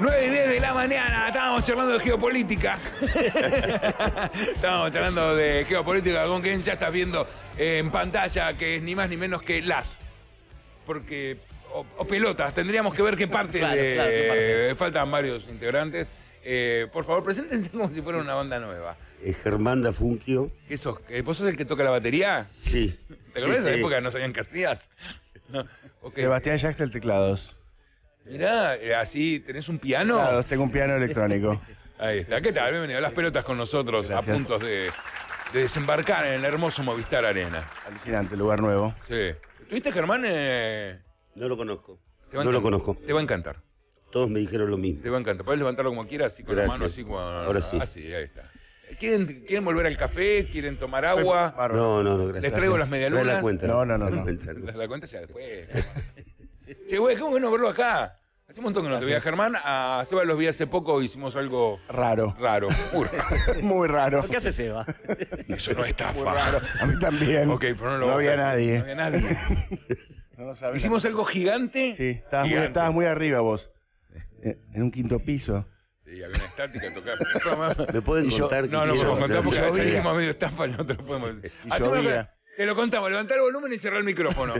9 y 10 de la mañana, estábamos charlando de geopolítica. estábamos charlando de geopolítica con quien ya estás viendo eh, en pantalla, que es ni más ni menos que las. Porque. O, pelotas, tendríamos que ver qué parte, eh, faltan varios integrantes. Eh, por favor, preséntense como si fuera una banda nueva. Es Germán da Funkio. ¿Qué sos? ¿Vos sos el que toca la batería? Sí. ¿Te acuerdas de esa época? No sabían qué hacías. Okay. Sebastián teclados. Mirá, eh, así tenés un piano. Claro, tengo un piano electrónico. Ahí está. ¿Qué tal? Bienvenido a las pelotas con nosotros a punto de, desembarcar en el hermoso Movistar Arena. Alucinante, lugar nuevo. Sí. ¿Tuviste Germán? Eh... No lo conozco. No lo conozco. Te va a encantar. Todos me dijeron lo mismo. Te va a encantar. Podés levantarlo como quieras, así con la mano, así como... Ahora sí. Así, ah, ahí está. ¿Quieren, volver al café? ¿Quieren tomar agua? No, no, no. Gracias. ¿Les traigo las medialunas? No la cuenta. No, no, no. no. La cuenta sea después. Che, güey, qué bueno verlo acá. Hace un montón que no te veía, Germán. A ah, Seba los vi hace poco, hicimos algo Raro. raro. Muy raro. Muy raro. ¿Qué hace Seba? Eso no es estafa. raro. A mí también. Ok, pero no lo voy a había nadie. No había nadie. No lo sabía. Hicimos algo gigante. Sí, estabas muy, arriba vos. Eh, en un quinto piso. Sí, había una estática tocaba. ¿Me pueden contar yo- No, no, contamos que medio estafa, no te lo podemos decir. Y Hacemos ah, Te lo contamos, levantar el volumen y cerrar el micrófono.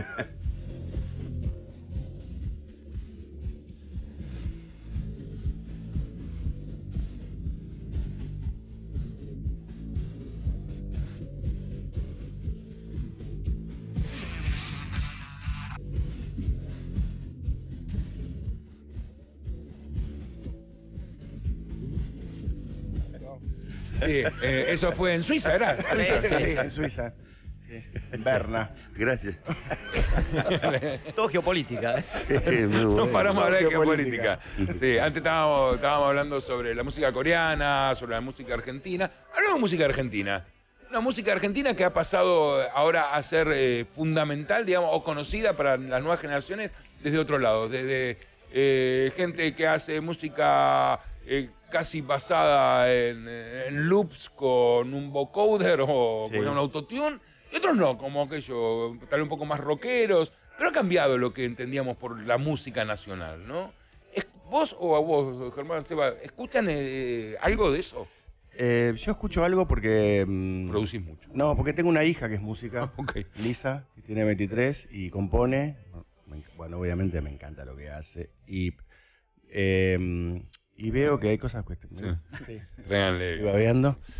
Sí, eh, eso fue en Suiza, ¿verdad? sí, en Suiza. En Berna. Gracias. Todo geopolítica. no paramos de hablar de geopolítica. antes estábamos, hablando sobre la música coreana, sobre la música argentina. Hablamos de música argentina. Una música argentina que ha pasado ahora a ser eh, fundamental, digamos, o conocida para las nuevas generaciones desde otro lado, desde eh, gente que hace música casi basada en, loops con un vocoder o con un autotune, y otros no, como aquello, tal vez un poco más rockeros, pero ha cambiado lo que entendíamos por la música nacional, ¿no? ¿Vos o a vos, Germán Seba, escuchan eh, eh, algo de eso? Eh, yo escucho algo porque... Mm, Producís mucho. No, porque tengo una hija que es música, ah, Lisa, que tiene 23 y compone. Bueno, obviamente me encanta lo que hace. Y y veo que hay cosas cuestionables. Sí. viendo eh.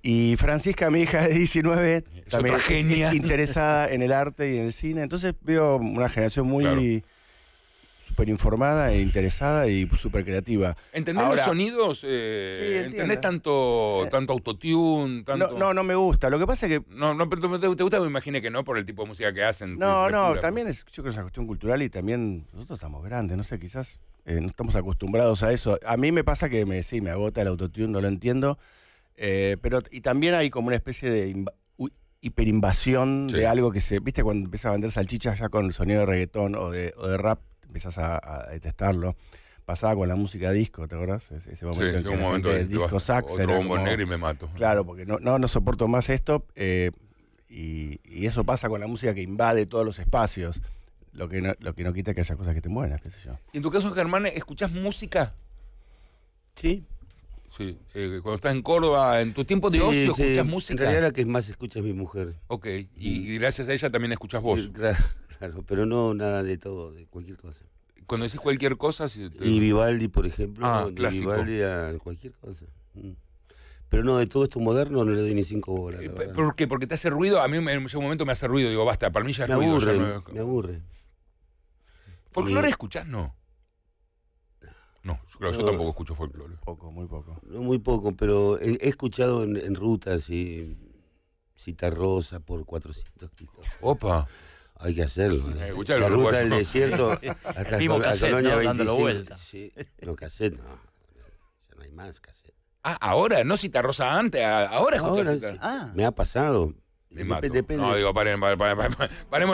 Y Francisca, mi hija de 19, también es interesada en el arte y en el cine. Entonces veo una generación muy súper informada e interesada y súper creativa. ¿Entendés los sonidos? Eh, sí, ¿Entendés tanto, eh. tanto autotune? No, no, me gusta. Lo que pasa es que... No, no pero te, gusta, me imagino que no, por el tipo de música que hacen. No, no, también es, yo creo es una cuestión cultural y también nosotros estamos grandes, no sé, quizás eh, no estamos acostumbrados a eso. A mí me pasa que me, sí, me agota el autotune, no lo entiendo. Eh, pero, y también hay como una especie de hiperinvasión de algo que se. ¿Viste cuando empiezas a vender salchichas ya con el sonido de reggaetón o de, rap? Empezás a, a, detestarlo. Pasaba con la música disco, ¿te acordás? sí, momento el disco sax. Otro bombo negro y me mato. Claro, porque no, no, no soporto más esto. Eh, y, eso pasa con la música que invade todos los espacios. Lo que no, lo que no quita que haya cosas que te buenas, qué sé yo. ¿En tu caso, Germán, escuchas música? Sí. Sí, eh, cuando estás en Córdoba, en tu tiempo de ocio, ¿escuchas música? En realidad la que más escuchas es mi mujer. Ok, y, gracias a ella también escuchas vos. Eh, claro, pero no nada de todo, de cualquier cosa. Cuando decís cualquier cosa... Y Vivaldi, por ejemplo, ah, clásico. Vivaldi a cualquier cosa. Mm. Pero no, de todo esto moderno no le doy ni cinco bolas. Eh, ¿Por qué? ¿Porque te hace ruido? A mí en un momento me hace ruido. Digo, basta, para mí me ruido. Aburre, Me aburre. ¿Folclore escuchás? No. No, claro, yo tampoco escucho folclore. Poco, muy poco. muy poco, pero he, escuchado en, rutas y cita rosa por 400 kilos. Opa. Hay que hacerlo. ¿eh? La ruta del desierto hasta El colonia 25. vuelta. Sí, no, cassette no. Ya no hay más cassette. Ah, ahora, no Cita Rosa antes, ahora escuchás Cita- ah. Me ha pasado. Me Depende. No, digo, paremos el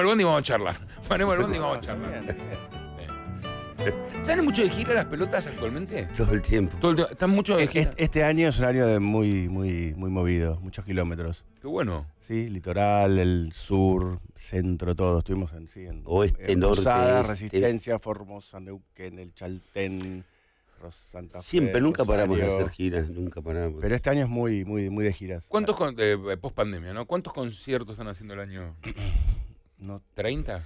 bondi y vamos a charlar. Paremos el bondi vamos a charlar. mucho de gira las pelotas actualmente? Todo el tiempo. mucho de gira? Este, año es un año muy, muy, muy movido, muchos kilómetros. Qué bueno. Sí, litoral, el sur, centro, todo. Estuvimos en, sí, en Oeste, en norte. Este. Resistencia, Formosa, Neuquén, el Chaltén. Siempre, nunca paramos de hacer giras, nunca paramos. Pero este año es muy, muy, muy de giras. ¿Cuántos, eh, eh, post pandemia, ¿no? ¿Cuántos conciertos están haciendo el año? No, ¿30?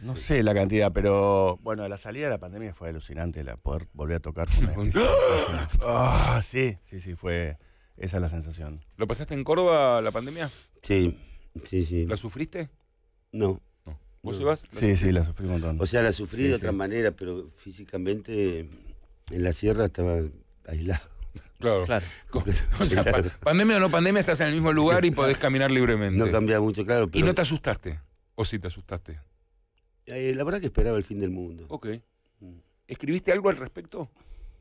no sé la cantidad, pero bueno, la salida de la pandemia fue alucinante, la poder volver a tocar. con ah, sí, sí, sí, fue esa es la sensación. ¿Lo pasaste en Córdoba la pandemia? Sí, sí, sí. ¿La sufriste? No. ¿Vos ibas? Sí, sí, la sufrí un montón. O sea, la sufrí de otra manera, pero físicamente en la sierra estaba aislado. Claro. claro. O sea, pandemia o no pandemia, estás en el mismo lugar y podés caminar libremente. No cambia mucho, claro. ¿Y no te asustaste? ¿O sí te asustaste? Eh, la verdad que esperaba el fin del mundo. Ok. Mm. ¿Escribiste algo al respecto?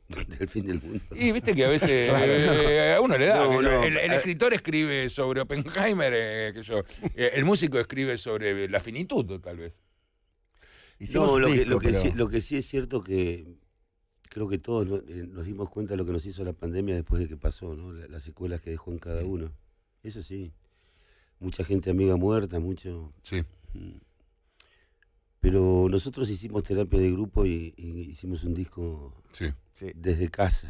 del fin del mundo. Y viste que a veces eh, a uno le da. El, escritor escribe sobre Oppenheimer, eh, eh, el músico escribe sobre la finitud, tal vez. No, lo, que, sí, es cierto que creo que todos nos dimos cuenta de lo que nos hizo la pandemia después de que pasó, ¿no? las secuelas que dejó en cada uno. Eso sí. Mucha gente amiga muerta, mucho. Sí. Mm. Pero nosotros hicimos terapia de grupo y, hicimos un disco desde casa,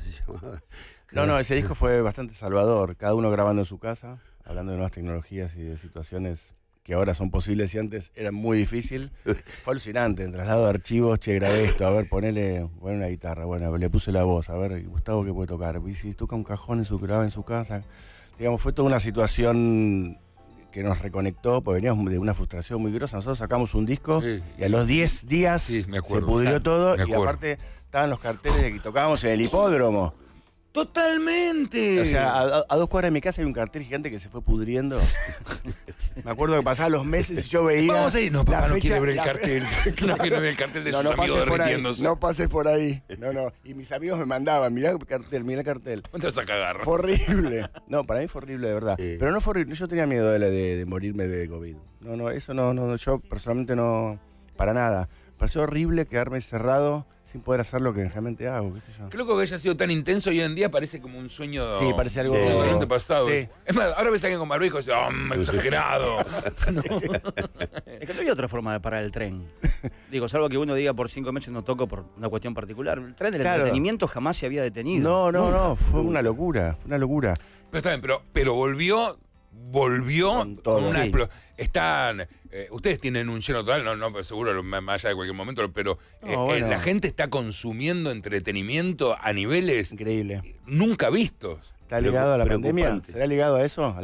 No, no, ese disco fue bastante salvador. Cada uno grabando en su casa, hablando de nuevas tecnologías y de situaciones que ahora son posibles y antes eran muy difícil. Fue alucinante, en traslado de archivos, che, grabé esto, a ver, ponele, bueno, una guitarra, bueno, le puse la voz, a ver, Gustavo, ¿qué puede tocar? Y si toca un cajón en su, graba en su casa. Digamos, fue toda una situación que nos reconectó, porque veníamos de una frustración muy grosa. Nosotros sacamos un disco y a los 10 días se pudrió todo y aparte estaban los carteles de que tocábamos en el hipódromo. Totalmente. O sea, a, dos cuadras de mi casa hay un cartel gigante que se fue pudriendo. Me acuerdo que pasaban los meses y yo veía. Vamos a ir. No, papá, no quiere ver el cartel. no quiere el cartel de sus amigos derritiéndose. no pases por ahí. No, no. Y mis amigos me mandaban, mirá el cartel, mirá el cartel. ¿Cuánto vas a cagar? Fue horrible. No, para mí fue horrible, de verdad. Pero no fue horrible. Yo tenía miedo de, de morirme de COVID. No, no, eso no, no, yo personalmente no. Para nada pareció horrible quedarme cerrado sin poder hacer lo que realmente hago, qué sé yo. que haya sido tan intenso hoy en día parece como un sueño. Sí, parece algo. totalmente pasado. Es más, ahora ves a alguien con barbijo y dicen ¡oh, exagerado! Es que no hay otra forma de parar el tren. Digo, salvo que uno diga por cinco meses no toco por una cuestión particular. El tren del entretenimiento jamás se había detenido. No, no, no, fue una locura, una locura. Pero está bien, pero, volvió, volvió con todo. una están. Eh, ustedes tienen un lleno total, no, no seguro más allá de cualquier momento, pero eh, eh, la gente está consumiendo entretenimiento a niveles. Nunca vistos. ¿Está ligado a la pandemia? ¿Será ligado a eso? ¿A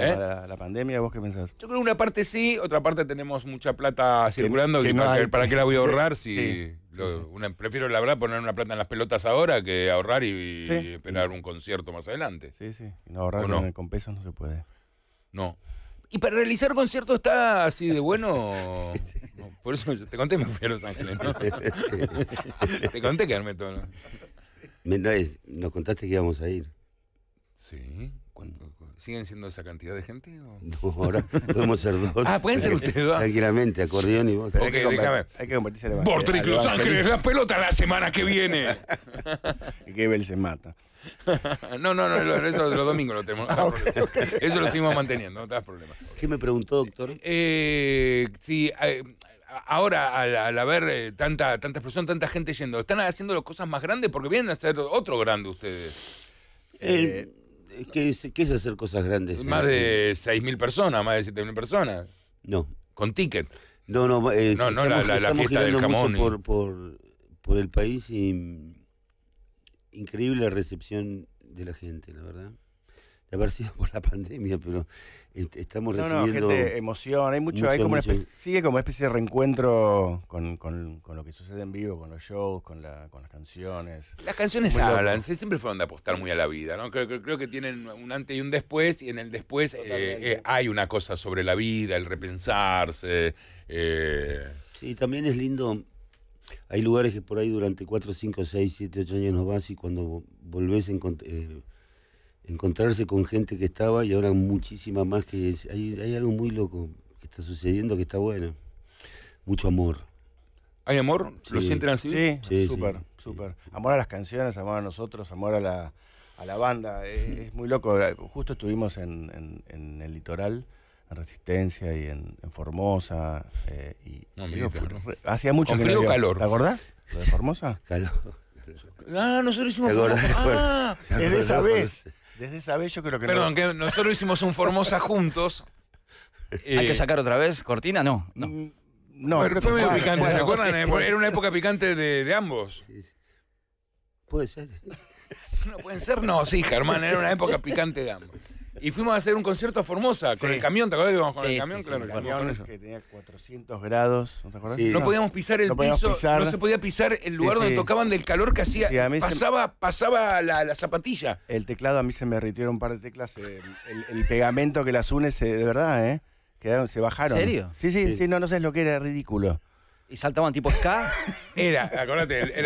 la, pandemia? ¿Vos qué pensás? Yo creo que una parte sí, otra parte tenemos mucha plata circulando. para, qué la voy a ahorrar? si Prefiero, la verdad, poner una plata en las pelotas ahora que ahorrar y, esperar un concierto más adelante. Sí, sí. no ahorrar con, pesos no se puede. No. Y para realizar conciertos está así de bueno. Por eso te conté me fui a Los Ángeles, te conté que todo. nos contaste que íbamos a ir. Sí. ¿Siguen siendo esa cantidad de gente? O? ahora podemos ser dos. ah, pueden ser ustedes dos. Tranquilamente, acordeón y vos Ok, hay déjame. Hay que convertirse Bortric Los Ángeles, la pelota la semana que viene. que Bel se mata. no, no, no, eso los domingos lo tenemos. Ah, eso lo seguimos manteniendo, no te das problema. ¿Qué me preguntó, doctor? Eh, eh ahora al, haber eh, tanta, tanta explosión, tanta gente yendo, ¿están haciendo las cosas más grandes? Porque vienen a hacer otro grande ustedes. Eh, ¿qué es, hacer cosas grandes? Más de 6.000 personas, más de 7.000 personas. No. Con ticket. No, no, no, la, fiesta del jamón. por, por el país y increíble la recepción de la gente, la verdad. De haber sido por la pandemia, pero estamos recibiendo. No, no, gente, emoción, hay mucho, sigue como una especie de reencuentro con, lo que sucede en vivo, con los shows, con, las canciones. Las canciones hablan, siempre fueron de apostar muy a la vida, ¿no? Creo, que tienen un antes y un después, y en el después eh, eh, hay una cosa sobre la vida, el repensarse. Eh. Sí, también es lindo hay lugares que por ahí durante 4, 5, 6, 7, 8 años no vas y cuando volvés a eh, encontrarse con gente que estaba y ahora muchísima más que... Hay, algo muy loco que está sucediendo que está bueno. Mucho amor. ¿Hay amor? ¿Lo sienten así? Sí, sí súper, Amor a las canciones, amor a nosotros, amor a la, banda. Es, muy loco. Justo estuvimos en el litoral en Resistencia y en, Formosa. Eh, y, no, hacía mucho frío calor. ¿Te acordás? ¿Lo de Formosa? calor. Ah, nosotros hicimos Formosa. Ah, desde esa vez. Desde esa vez yo creo que Perdón, que nosotros hicimos un Formosa juntos. ¿Hay que eh, sacar otra vez? ¿Cortina? No. no. Mm, no, fue medio picante, ¿se acuerdan? Era una época picante de, ambos. Puede ser. No, pueden ser, no, sí, Germán, era una época picante de ambos. Y fuimos a hacer un concierto a Formosa con el camión, ¿te acuerdas que íbamos con el camión? claro, el camión que tenía 400 grados, ¿no te No podíamos pisar el piso, no se podía pisar el lugar donde tocaban del calor que hacía. pasaba pasaba la, zapatilla. El teclado, a mí se me retiraron un par de teclas, eh, el, pegamento que las une, se, de verdad, ¿eh? Quedaron, se bajaron. ¿En serio? Sí, sí, sí, no, no sé lo que era, ridículo. Y saltaban tipo K? Era, acuérdate, en el,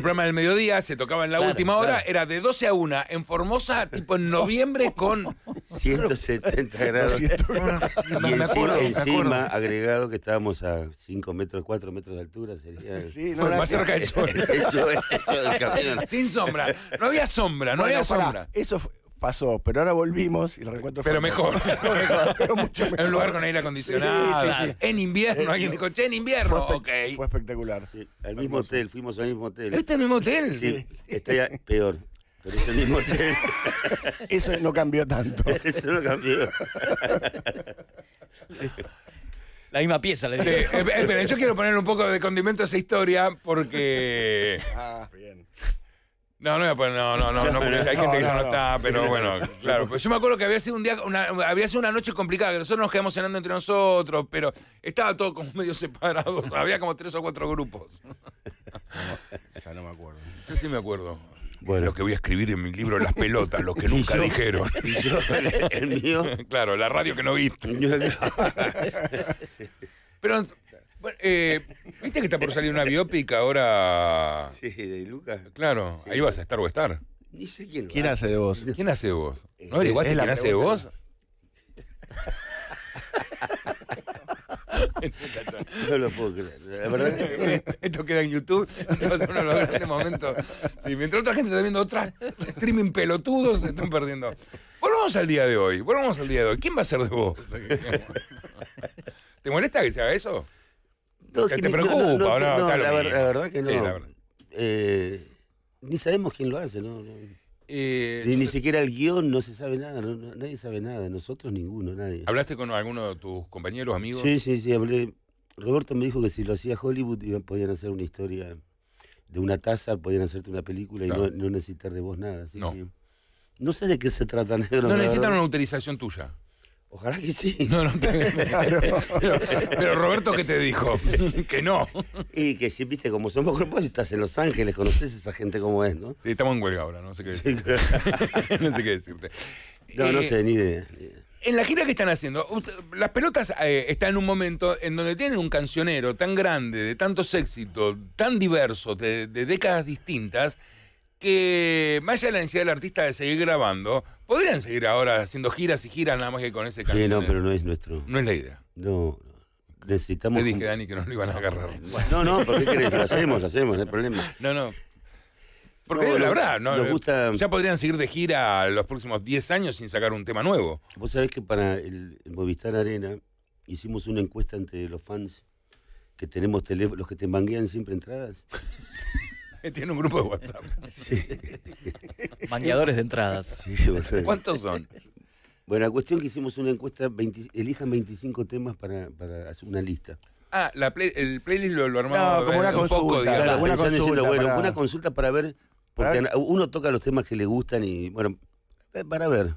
programa del, mediodía, se tocaba en la última hora, era de 12 a 1 en Formosa, tipo en noviembre con... 170 grados. Y encima, encima agregado que estábamos a 5 metros, 4 metros de altura, sería Sí, más cerca del sol. Sin sombra, no había sombra, no había sombra. Eso fue- pasó, pero ahora volvimos y el reencuentro Pero mejor. pero mucho mejor. En un lugar con aire acondicionado. En invierno, eh, alguien dijo, che, en invierno. Fue, fue espectacular. El mismo hotel, fuimos al mismo hotel. ¿Este el mismo hotel? Sí, está peor. Pero es el mismo hotel. Eso no cambió tanto. Eso no cambió. La misma pieza, le digo. Eh, eh, yo quiero poner un poco de condimento a esa historia porque. Ah, bien. No, no, pues no, no, no, no, hay gente que ya no está, pero bueno, claro. Pues yo me acuerdo que había sido un día, había sido una noche complicada, que nosotros nos quedamos cenando entre nosotros, pero estaba todo como medio separado, había como tres o cuatro grupos. Ya no me acuerdo. Yo sí me acuerdo. Bueno. Lo que voy a escribir en mi libro Las pelotas, lo que nunca dijeron. ¿Y yo? ¿El mío? Claro, la radio que no viste. Pero eh, ¿Viste que está por salir una biópica ahora? Sí, de Lucas. Claro, ahí vas a estar o estar. Ni sé quién. hace de vos? ¿Quién hace de vos? Eh, ¿No averiguaste quién hace de vos? No lo puedo creer. que... Esto queda en YouTube. Va mientras otra gente está viendo otras streaming pelotudos, se están perdiendo. Volvamos al día de hoy. Volvamos al día de hoy. ¿Quién va a ser de vos? ¿Te molesta que se haga eso? No, ¿Te, preocupa la, verdad que no. Eh, ni sabemos quién lo hace, eh, ni, siquiera el guión no se sabe nada, nadie sabe nada, nosotros ninguno, nadie. ¿Hablaste con alguno de tus compañeros, amigos? Sí, sí, sí, Roberto me dijo que si lo hacía Hollywood iban, podían hacer una historia de una taza, podían hacerte una película y no, necesitar de vos nada. Así no. sé de qué se trata, negro. No necesitan una autorización tuya. Ojalá que sí. No, pero, Roberto, ¿qué te dijo? que no. Y que si viste como somos grupos estás en Los Ángeles, conoces a esa gente como es, ¿no? Sí, estamos en huelga ahora, no sé qué decirte. no sé qué decirte. No, no eh, sé, ni idea. En la gira que están haciendo, las pelotas eh, están en un momento en donde tienen un cancionero tan grande, de tantos éxitos, tan diversos, de décadas distintas, que más allá de la necesidad del artista de seguir grabando, podrían seguir ahora haciendo giras y giras nada más que con ese canción. Sí, no, pero no es nuestro. No es la idea. No, necesitamos. Le dije Dani que no lo iban a agarrar. No, no, ¿por qué querés? Lo hacemos, lo hacemos, no hay problema. No, no. Porque la verdad, no, nos gusta... ya podrían seguir de gira los próximos 10 años sin sacar un tema nuevo. Vos sabés que para el, Movistar Arena hicimos una encuesta entre los fans que tenemos teléfonos, los que te manguean siempre entradas. Tiene un grupo de WhatsApp. Sí. de entradas. ¿Cuántos son? Bueno, la cuestión que hicimos una encuesta, elijan 25 temas para, hacer una lista. Ah, el playlist lo, armamos no, como eh, una consulta, una consulta, para... ver, porque uno toca los temas que le gustan y, bueno, eh, para ver.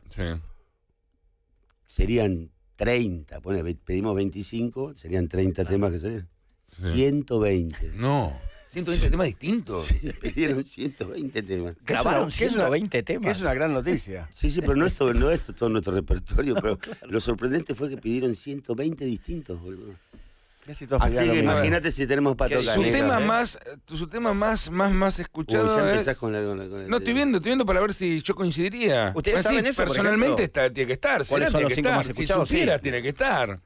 Serían 30, pedimos 25, serían 30 temas que serían. 120. No. 120 temas distintos. pidieron 120 temas. Grabaron 120 temas. es una gran noticia. Sí, sí, pero no es todo, nuestro repertorio. Pero lo sorprendente fue que pidieron 120 distintos, boludo. Así que imagínate si tenemos para su tema ¿eh? más su tema más más más escuchado es... no estoy viendo estoy viendo para ver si yo coincidiría ustedes saben eso personalmente tiene que estar si sí. tiene que estar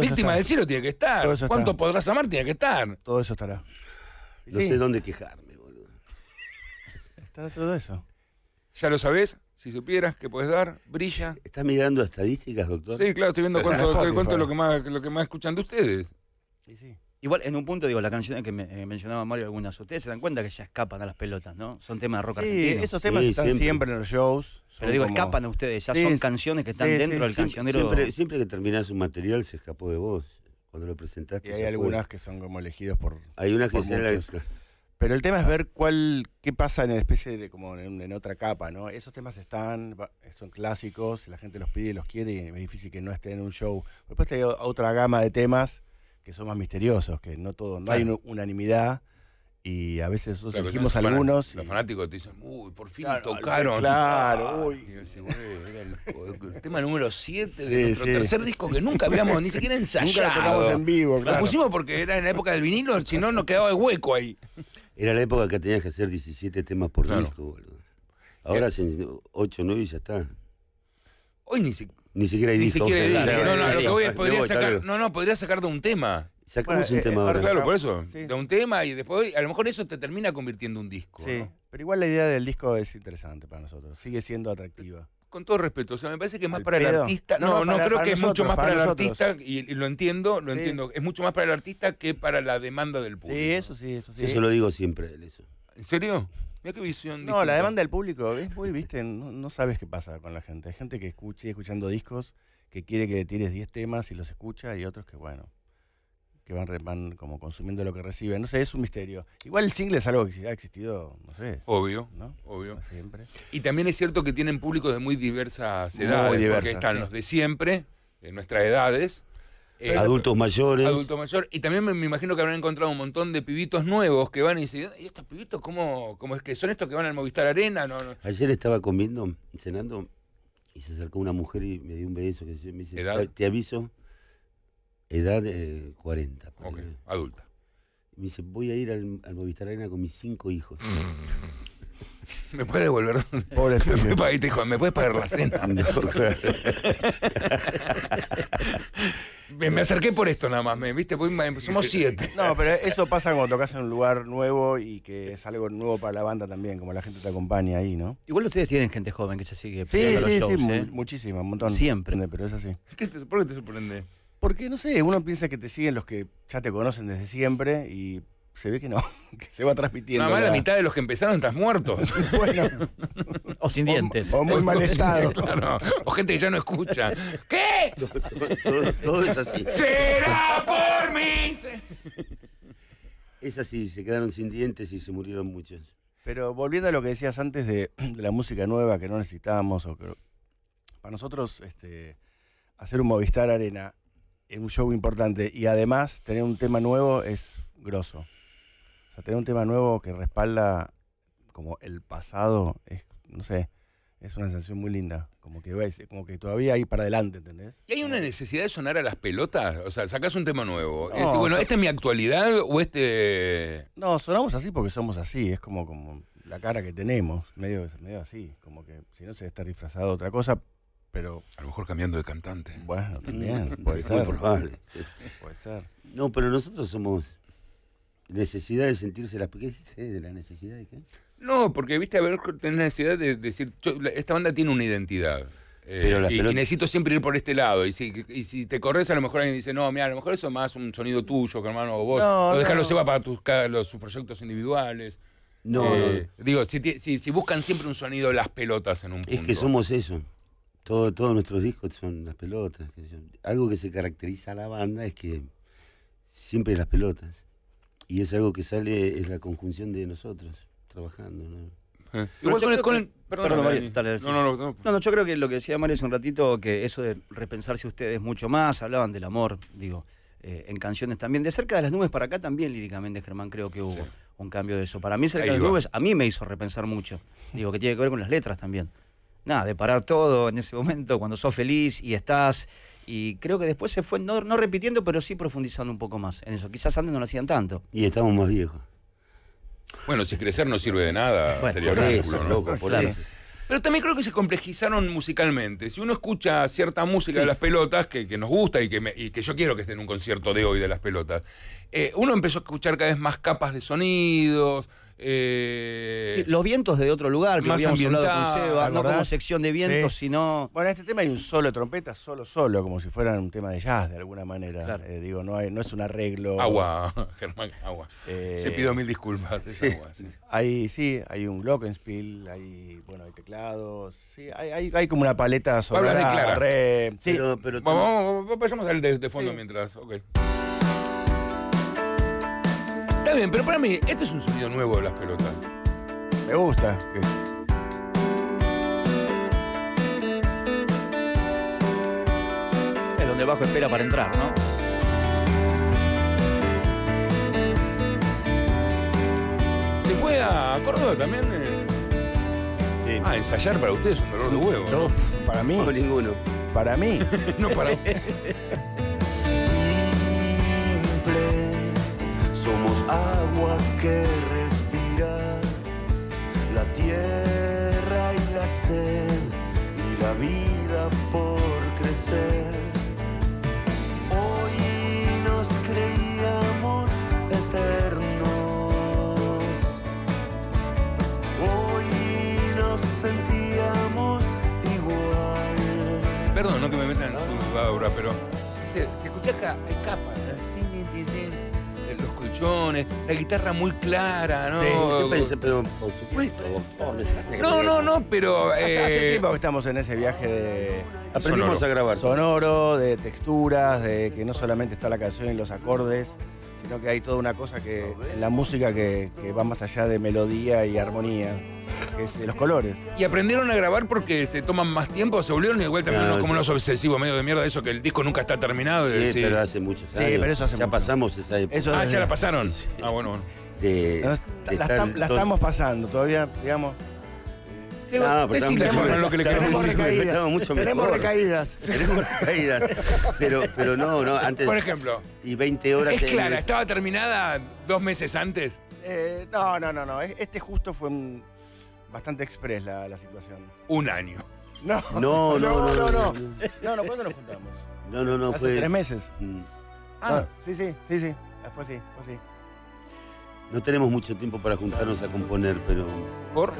víctima del cielo tiene que estar cuánto podrás amar tiene que estar todo eso estará no sé dónde quejarme, boludo. Está todo eso. ¿Ya lo sabés? Si supieras que puedes dar, brilla. ¿Estás mirando estadísticas, doctor? Sí, claro, estoy viendo cuánto, estoy, lo que, más, lo que más escuchan de ustedes. Igual, en un punto, digo, la canción que eh, mencionaba Mario algunas, ustedes se dan cuenta que ya escapan a las pelotas, ¿no? Son temas de rock sí, esos temas están siempre. en los shows. Pero digo, escapan a ustedes, ya son canciones que están dentro del cancionero. Siempre, siempre que terminás un material se escapó de vos cuando lo presentaste. hay algunas que son como elegidos por. Hay unas que son Pero el tema es ver cuál, qué pasa en especie de, como en, otra capa, ¿no? Esos temas están, son clásicos, la gente los pide, los quiere y es difícil que no estén en un show. Después hay otra gama de temas que son más misteriosos, que no todo, no hay unanimidad y a veces nosotros elegimos algunos. Los fanáticos te dicen, uy, por fin tocaron. Claro, ah, uy. era el, tema número 7 de nuestro tercer disco que nunca habíamos ni siquiera ensayado. Nunca lo tocamos en vivo, claro. Lo pusimos porque era en la época del vinilo, si no nos quedaba de hueco ahí. Era la época que tenías que hacer 17 temas por disco, boludo. Ahora eh. hacen 8, 9 y ya está. Hoy ni siquiera. Ni siquiera hay disco. No, no, podría sacar, no, no, sacar de un tema. Sacamos un eh, tema eh, Claro, por eso. De un tema y después, a lo mejor eso te termina convirtiendo en un disco. Sí, pero igual la idea del disco es interesante para nosotros. Sigue siendo atractiva. Con todo respeto, o sea, me parece que es más para el artista. No, no, creo que es mucho más para, el artista, y, lo entiendo, lo entiendo. Es mucho más para el artista que para la demanda del público. Sí, eso sí, eso sí. Eso lo digo siempre, eso. ¿En serio? qué visión. No, la demanda del público, es Muy, viste, no, sabes qué pasa con la gente. Hay gente que escucha, y escuchando discos, que quiere que le tires 10 temas y los escucha, y otros que, bueno, que van, van como consumiendo lo que reciben. No sé, es un misterio. Igual el single es algo que ha existido, no sé. Obvio, ¿no? Obvio. siempre. Y también es cierto que tienen públicos de muy diversas edades, porque están los de siempre, de nuestras edades, eh, adultos mayores. Adultos mayores. Y también me, imagino que habrán encontrado un montón de pibitos nuevos que van y dicen, ¿y estos pibitos cómo, es que son estos que van al Movistar Arena? Ayer estaba comiendo, cenando, y se acercó una mujer y me dio un beso. Que me dice, Te aviso, edad 40. Eh, adulta. me dice, voy a ir al, Movistar Arena con mis cinco hijos. ¿Me puedes devolver? Pobre ¿Me, ¿Me puedes pagar la cena? Me, acerqué por esto nada más, ¿viste? somos siete. No, pero eso pasa cuando tocas en un lugar nuevo y que es algo nuevo para la banda también, como la gente te acompaña ahí, ¿no? Igual ustedes tienen gente joven que se sigue Sí, sí, los shows, sí, ¿eh? muchísima, un montón. Siempre. Pero es así. ¿Por qué te sorprende? Porque, no sé, uno piensa que te siguen los que ya te conocen desde siempre y se ve que no, que se va transmitiendo. Mamá, la, mitad de los que empezaron estás muertos. bueno. o sin dientes. O, muy mal estado. o gente que ya no escucha. ¿Qué? Todo, es así. ¡Será por mí! Es así, se quedaron sin dientes y se murieron muchos. Pero volviendo a lo que decías antes de, la música nueva que no necesitábamos, o para nosotros este, hacer un Movistar Arena es un show importante y además tener un tema nuevo es grosso sea, tener un tema nuevo que respalda como el pasado, es, no sé, es una sensación muy linda. Como que, ves, como que todavía hay para adelante, ¿entendés? Y hay una necesidad de sonar a las pelotas. O sea, sacas un tema nuevo. y bueno, ¿esta es mi actualidad o este.? No, sonamos así porque somos así. Es como, como la cara que tenemos. Medio, medio así. Como que si no se está disfrazado otra cosa. Pero... A lo mejor cambiando de cantante. Bueno, también. puede Muy probable. Puede ser. No, pero nosotros somos Necesidad de sentirse la... ¿Qué dijiste de la necesidad de qué? No, porque viste, a ver, tenés la necesidad de decir, esta banda tiene una identidad. Eh, y, necesito siempre ir por este lado. Y si, si te corres, a lo mejor alguien dice, no, mira, a lo mejor eso es más un sonido tuyo, que hermano, o vos. No, o dejarlo se va para tus, los, proyectos individuales. No, eh, Digo, si, buscan siempre un sonido, las pelotas en un punto. Es que somos eso. Todo, todos nuestros discos son las pelotas. Algo que se caracteriza a la banda es que siempre las pelotas. Y es algo que sale, es la conjunción de nosotros, trabajando. ¿no? Ah. perdón, Mario, no, no, yo creo que lo que decía Mario hace un ratito, que eso de repensarse ustedes mucho más, hablaban del amor, digo, eh, en canciones también. De cerca de las nubes para acá también líricamente, Germán, creo que hubo un cambio de eso. Para mí, cerca de las nubes, a mí me hizo repensar mucho. Digo, que tiene que ver con las letras también. Nada, de parar todo en ese momento, cuando sos feliz y estás y creo que después se fue, no, repitiendo, pero sí profundizando un poco más en eso. Quizás antes no lo hacían tanto. Y estamos más viejos. Bueno, si crecer no sirve de nada, sería Pero también creo que se complejizaron musicalmente. Si uno escucha cierta música de las pelotas que, nos gusta y que, que, yo quiero que esté en un concierto de hoy de las pelotas, eh, uno empezó a escuchar cada vez más capas de sonidos, eh, los vientos de otro lugar, que más habíamos con Seba, no como sección de vientos, sino. Bueno, en este tema hay un solo trompeta, solo, solo, como si fuera un tema de jazz de alguna manera. Eh, digo, no, no es un arreglo. Agua, Germán, agua. Se eh, Te pido mil disculpas, es sí. Hay, sí, hay un Glockenspiel, hay, bueno, hay teclados, sí, hay, como una paleta sobre. Re, sí. Pero, vamos, a de, de fondo mientras. Ok bien, pero para mí, este es un sonido nuevo de las pelotas. Me gusta. Es donde bajo espera para entrar, ¿no? ¿Se fue a Córdoba también? Eh. Sí. Ah, ensayar para ustedes un dolor de huevo. No, ¿no? para mí. No, ninguno. Para mí. No, para. agua que respira la tierra y la sed y la vida por crecer. Hoy nos creíamos eternos, hoy nos sentíamos igual. Perdón, no que me metan en su pero se, se escucha acá, hay capas. ¿eh? la guitarra muy clara, ¿no? Sí, pero por supuesto, No, no, no, pero. Hace, eh, tiempo que estamos en ese viaje de. Aprendimos sonoro. a grabar. Sonoro, de texturas, de que no solamente está la canción y los acordes, sino que hay toda una cosa que en la música que va más allá de melodía y armonía es de los colores. Y aprendieron a grabar porque se toman más tiempo, se volvieron igual también como los unos obsesivos medio de mierda, eso que el disco nunca está terminado. Sí, pero hace muchos años. Sí, pero eso hace Ya pasamos esa época. Eso ah, ya la pasaron. Ah, bueno, bueno. la, estamos pasando, todavía, digamos. Sí, no, pero mejor, lo que le tenemos recaídas. Mucho tenemos recaídas. Tenemos recaídas. Pero, pero no, no, antes. Por ejemplo. Y 20 horas. Es clara, estaba terminada dos meses antes. Eh, no, no, no, no. Este justo fue un bastante express la, situación. Un año. No, no, no, no, no. No, no, no, no ¿cuándo nos juntamos? No, no, no, Hace fue. tres meses. Mm. Ah, ah, sí, sí, sí, sí. Ah, fue así, fue así. No tenemos mucho tiempo para juntarnos a componer, pero. ¿Por?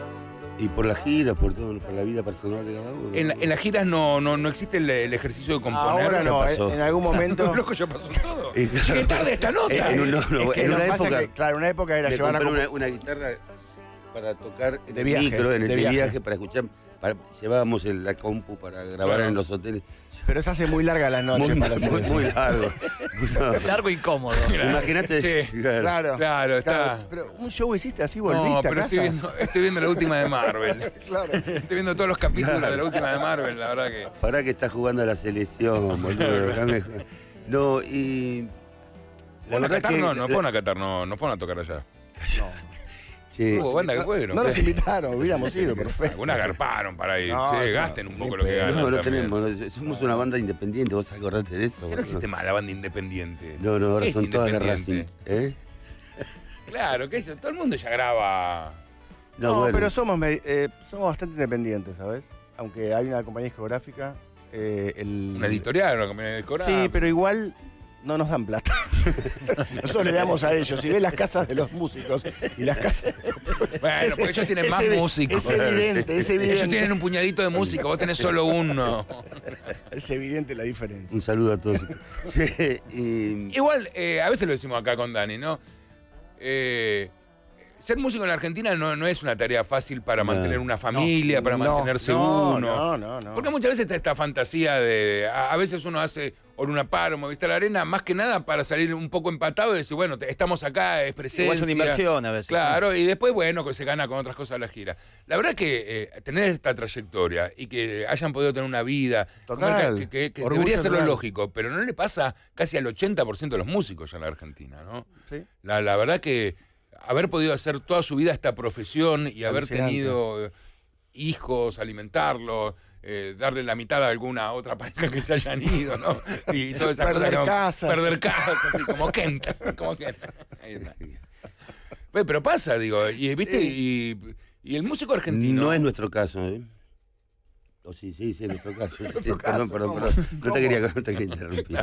Y por las giras, por todo, por la vida personal de cada uno. En, las giras no, existe el, ejercicio de componer. Ahora no, eh, En, algún momento. loco, ya pasó todo. Llegué tarde esta nota. Eh, en, una época. Claro, claro, una época era llevar a. una guitarra para tocar de micro, en el de viaje. para escuchar. llevábamos la compu para grabar en los hoteles. Pero se hace muy larga la noche muy, para muy, muy, largo. Largo Largo incómodo. Imagínate. Sí. Claro. Claro, está. Pero un show hiciste así, volviste no, pero a casa. Estoy, viendo, estoy, viendo, la última de Marvel. claro. Estoy viendo todos los capítulos de la última de Marvel, la verdad que. Para que está jugando a la selección, boludo. no, y. La a que, no, no la... fueron a no, no fueron a tocar allá. No. Sí. Hubo banda que fueron. No nos invitaron, hubiéramos ido, perfecto. Algunas garparon para ir. No, gasten un poco lo que ganan. No, no tenemos. Somos una banda independiente, vos acordate de eso. Ya no existe más la banda independiente. No, no, ahora son todas de Racing. ¿Eh? Claro, que eso, todo el mundo ya graba. No, pero somos, eh, somos bastante independientes, ¿sabes? Aunque hay una compañía geográfica. Eh, el... Una editorial, una compañía geográfica. Sí, pero igual no nos dan plata. Nosotros le damos a ellos. Y ve las casas de los músicos y las casas. Bueno, porque ellos tienen más músicos. Es evidente, es evidente. Ellos tienen un puñadito de músicos, vos tenés solo uno. Es evidente la diferencia. Un saludo a todos. Igual, eh, a veces lo decimos acá con Dani, ¿no? Eh, ser músico en la Argentina no, no es una tarea fácil para mantener una familia, para mantenerse uno. No, no, no. Porque muchas veces está esta fantasía de. a veces uno hace o una Vista viste la Arena, más que nada para salir un poco empatado y decir, bueno, estamos acá, es presencia. es una inversión a veces. Claro, y después, bueno, que se gana con otras cosas la gira. La verdad que eh, tener esta trayectoria y que hayan podido tener una vida, Total, que, debería ser lo lógico, pero no le pasa casi al 80% de los músicos en la Argentina, ¿no? Sí. la verdad que haber podido hacer toda su vida esta profesión y haber tenido eh, hijos, alimentarlos eh, darle la mitad a alguna otra pareja que se hayan ido, ¿no? Y toda esa perder casas. perder casas, así como Kent. Como Pero pasa, digo, y viste, y, el músico argentino. No es nuestro caso, ¿eh? O sí, sí, sí, nuestro caso. perdón, perdón, perdón. No te, quería, no te quería interrumpir.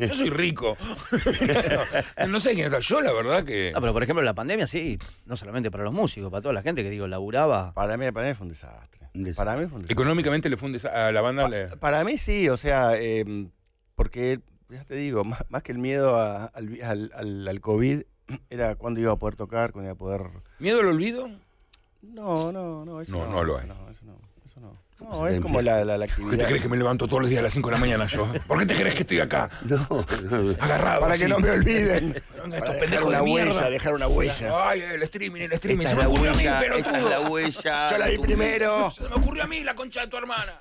yo soy rico. no, sé quién está yo, la verdad que. No, pero por ejemplo, la pandemia sí, no solamente para los músicos, para toda la gente que digo, laburaba. Para mí la pandemia fue un desastre. Para mí Económicamente le fue a la banda. Para mí sí, o sea, em, porque ya te digo, más, que el miedo al, al, COVID, era cuando iba a poder tocar, cuando iba a poder. ¿Miedo al olvido? No, no, no. Eso No, eso no, eso no. No, es em, como eh, la, actividad. ¿Por qué te crees que me levanto todos los días a las 5 de la mañana yo? ¿Por qué te crees que estoy acá? No, agarrado. Para que no me olviden. Para Estos pendejos una de huella, dejar una huella. Ay, el streaming, el streaming. se me ocurrió a mí, la huella. Yo la vi primero. Se me ocurrió a mí la concha de tu hermana.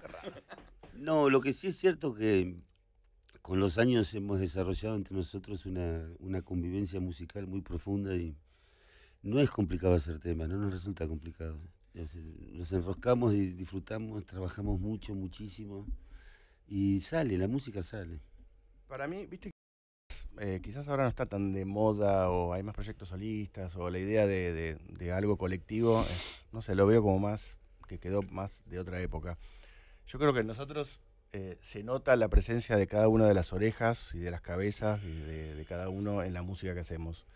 No, lo que sí es cierto que con los años hemos desarrollado entre nosotros una, una convivencia musical muy profunda y no es complicado hacer temas, no nos resulta complicado. Nos, enroscamos y disfrutamos, trabajamos mucho, muchísimo. Y sale, la música sale. Para mí, viste eh, quizás ahora no está tan de moda o hay más proyectos solistas o la idea de, algo colectivo, eh, no sé, lo veo como más que quedó más de otra época. Yo creo que en nosotros eh, se nota la presencia de cada una de las orejas y de las cabezas de, cada uno en la música que hacemos.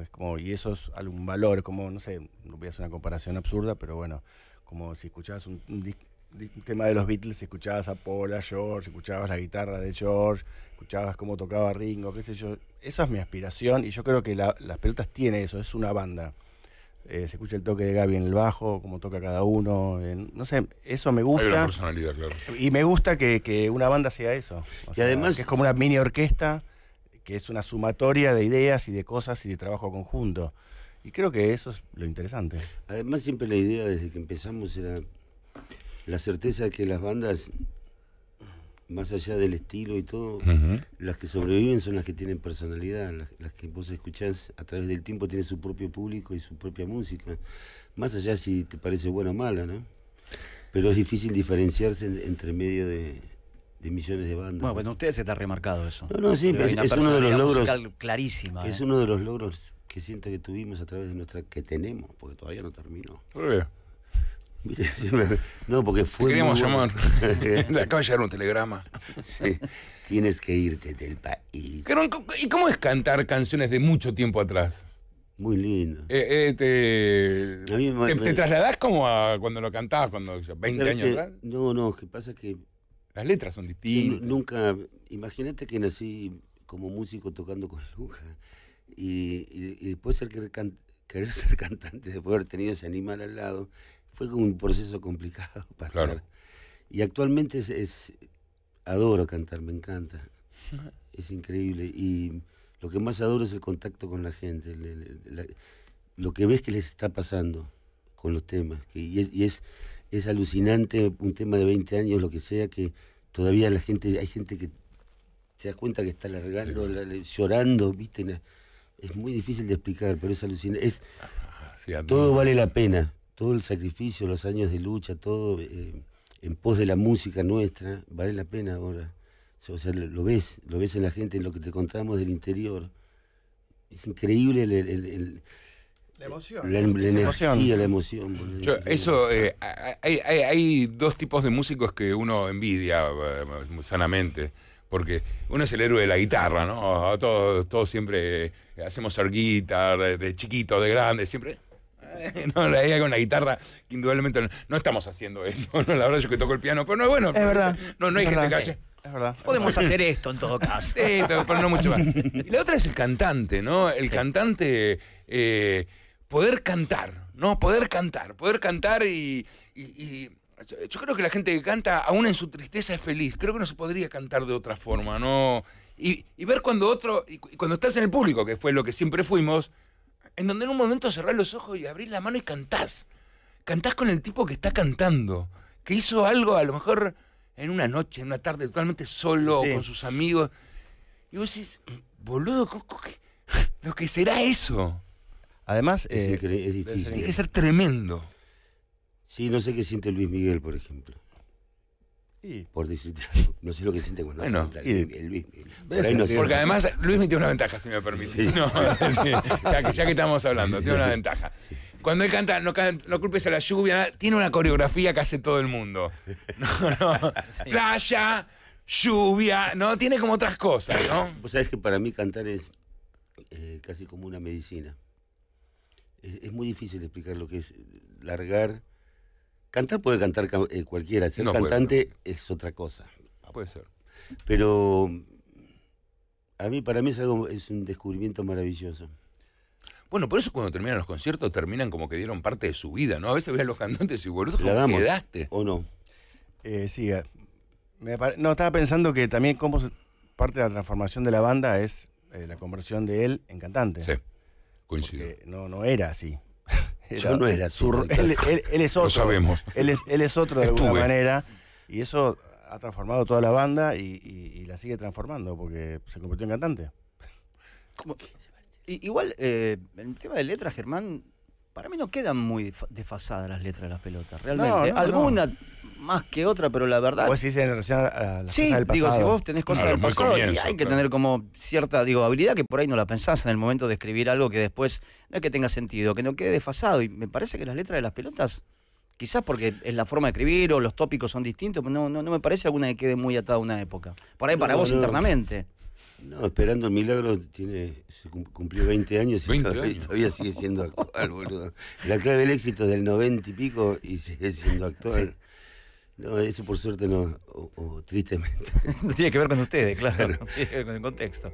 Es como, y eso es algún valor, como, no sé, voy a hacer una comparación absurda, pero bueno, como si escuchabas un, tema de los Beatles, escuchabas a Paul, a George, escuchabas la guitarra de George, escuchabas cómo tocaba Ringo, qué sé yo. eso es mi aspiración y yo creo que las pelotas tiene eso, es una banda. Eh, se escucha el toque de Gaby en el bajo, cómo toca cada uno. Eh, no sé, eso me gusta. Hay una personalidad, claro. Y me gusta que, una banda sea eso. y además. es como una mini orquesta que es una sumatoria de ideas y de cosas y de trabajo conjunto. Y creo que eso es lo interesante. Además, siempre la idea desde que empezamos era la certeza de que las bandas, más allá del estilo y todo, las que sobreviven son las que tienen personalidad, las, que vos escuchás a través del tiempo tienen su propio público y su propia música. Más allá si te parece buena o mala, ¿no? Pero es difícil diferenciarse entre medio de, de millones de banda Bueno, bueno, ustedes están remarcado eso. No, no, sí, es, es uno de los logros. Clarísima. Es ¿eh? uno de los logros que siento que tuvimos a través de nuestra. que tenemos, porque todavía no terminó. No, porque fue. queríamos llamar. Acaba de llegar un telegrama. Tienes que irte del país. ¿Y cómo es cantar canciones de mucho tiempo atrás? Muy lindo. Eh, eh, te, trasladás como a cuando lo cantabas, cuando 20 años atrás? No, no, lo que pasa es que las letras son distintas. nunca, imagínate que nací como músico tocando con Luca. y, después ser querer, ser cantante, después de haber tenido ese animal al lado, fue un proceso complicado pasar. Y actualmente es, adoro cantar, me encanta. es increíble. Y lo que más adoro es el contacto con la gente, lo que ves que les está pasando con los temas. y es es alucinante un tema de 20 años, lo que sea, que todavía la gente, hay gente que se da cuenta que está largando, llorando, ¿viste? Es muy difícil de explicar, pero es alucinante. Es, ah, todo vale la pena, todo el sacrificio, los años de lucha, todo eh, en pos de la música nuestra, vale la pena ahora. O sea, lo, ves, lo ves en la gente, en lo que te contamos del interior. Es increíble el la emoción. La, em- emoción. la emoción. eso, eh, hay, dos tipos de músicos que uno envidia eh, sanamente. Porque uno es el héroe de la guitarra, ¿no? Todos, siempre eh, hacemos ser guitar, de chiquito, de grande, siempre no, la idea con la guitarra, indudablemente no, estamos haciendo esto. la verdad, yo que toco el piano, pero no, bueno. Es verdad. No, hay gente que hace. Es verdad. Podemos hacer esto en todo caso. Sí, pero no mucho más. Y la otra es el cantante, ¿no? El cantante poder cantar, ¿no? Poder cantar, poder cantar y, yo creo que la gente que canta, aún en su tristeza, es feliz. Creo que no se podría cantar de otra forma, ¿no? Y, ver cuando otro, y cuando estás en el público, que fue lo que siempre fuimos, en donde en un momento cerrás los ojos y abrís la mano y cantás. Cantás con el tipo que está cantando, que hizo algo a lo mejor en una noche, en una tarde, totalmente solo, con sus amigos. Y vos decís, mm, boludo, ¿qué, lo que será eso? Además, es eh, tiene que ser tremendo. Sí, no sé qué siente Luis Miguel, por ejemplo. Sí. Por decirte no sé lo que siente cuando bueno, Luis Miguel. porque además Luis me tiene una ventaja, si me permite. ya, que, estamos hablando, tiene una ventaja. Cuando él canta, no, culpes a la lluvia, tiene una coreografía que hace todo el mundo. Playa, lluvia, no, tiene como otras cosas, ¿no? Vos sabés que para mí cantar es eh, casi como una medicina es, muy difícil explicar lo que es largar. Cantar puede cantar eh, cualquiera, ser cantante es otra cosa. Puede ser. Pero a mí, para mí es algo, un descubrimiento maravilloso. Bueno, por eso cuando terminan los conciertos terminan como que dieron parte de su vida, ¿no? A veces ves a los cantantes y boludo, quedaste? ¿O no? Eh, sí, eh, no, estaba pensando que también como parte de la transformación de la banda es eh, la conversión de él en cantante. Sí no, no era así. no era él, es otro. sabemos. Él es, él es otro de alguna manera. Y eso ha transformado toda la banda y, la sigue transformando porque se convirtió en cantante. igual, el eh, tema de letras, Germán, para mí no quedan muy desfasadas las letras de las pelotas, realmente. Alguna más que otra, pero la verdad. Vos decís en relación a las sí, digo, si vos tenés cosas del pasado, y hay que tener como cierta, digo, habilidad que por ahí no la pensás en el momento de escribir algo que después no es que tenga sentido, que no quede desfasado. Y me parece que las letras de las pelotas, quizás porque es la forma de escribir o los tópicos son distintos, pero pues no, no, me parece alguna que quede muy atada a una época. Por ahí para vos internamente. No, Esperando Milagro tiene, se cumplió 20 años y todavía, sigue siendo actual, boludo. La clave del éxito es del 90 y pico y sigue siendo actual. No, eso por suerte no, o, tristemente. No tiene que ver con ustedes, claro. tiene que ver con el contexto.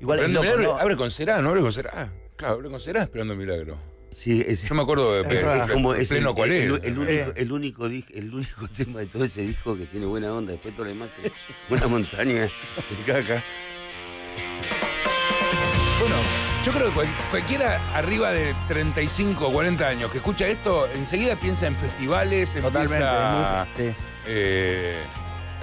Igual abre, con Será, ¿no? Abre con Será. Claro, abre con Será esperando milagro yo me acuerdo de pleno el, cuál es. El, único, eh. el, único, tema de todo ese disco que tiene buena onda. Después todo lo demás es una montaña de caca. Bueno, yo creo que cualquiera arriba de 35 o 40 años que escucha esto, enseguida piensa en festivales, Totalmente, eh,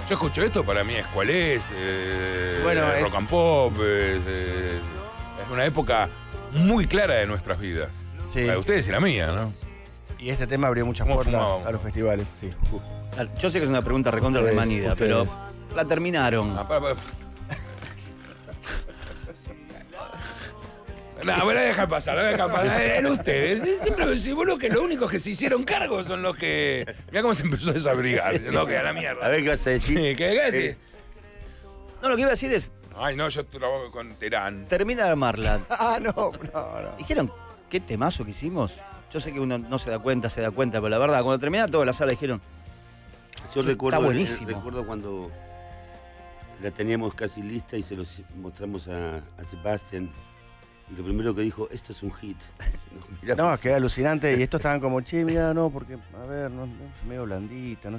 yo escucho esto, para mí es cuál es, eh, rock and pop, es una época muy clara de nuestras vidas. Sí. ustedes y la mía, ¿no? Y este tema abrió muchas puertas a los festivales, sí. Yo sé que es una pregunta recontra remanida, pero la terminaron. Ah, No, voy la dejar pasar, la dejar pasar. En ustedes. Siempre me que los únicos que se hicieron cargo son los que. Mirá cómo se empezó a desabrigar. No, que a la mierda. A ver qué vas a decir. Sí, ¿qué, vas decir? Eh, no, lo que iba a decir es. Ay, no, yo trabajo con Terán. Termina de armarla. ah, no, no, no. Dijeron qué temazo que hicimos. Yo sé que uno no se da cuenta, se da cuenta, pero la verdad, cuando termina toda la sala dijeron. Yo recuerdo, buenísimo. recuerdo cuando la teníamos casi lista y se los mostramos a, a Sebastián lo primero que dijo, esto es un hit. no, es alucinante. Y estos estaban como, che, mira, no, porque, a ver, medio blandita. No,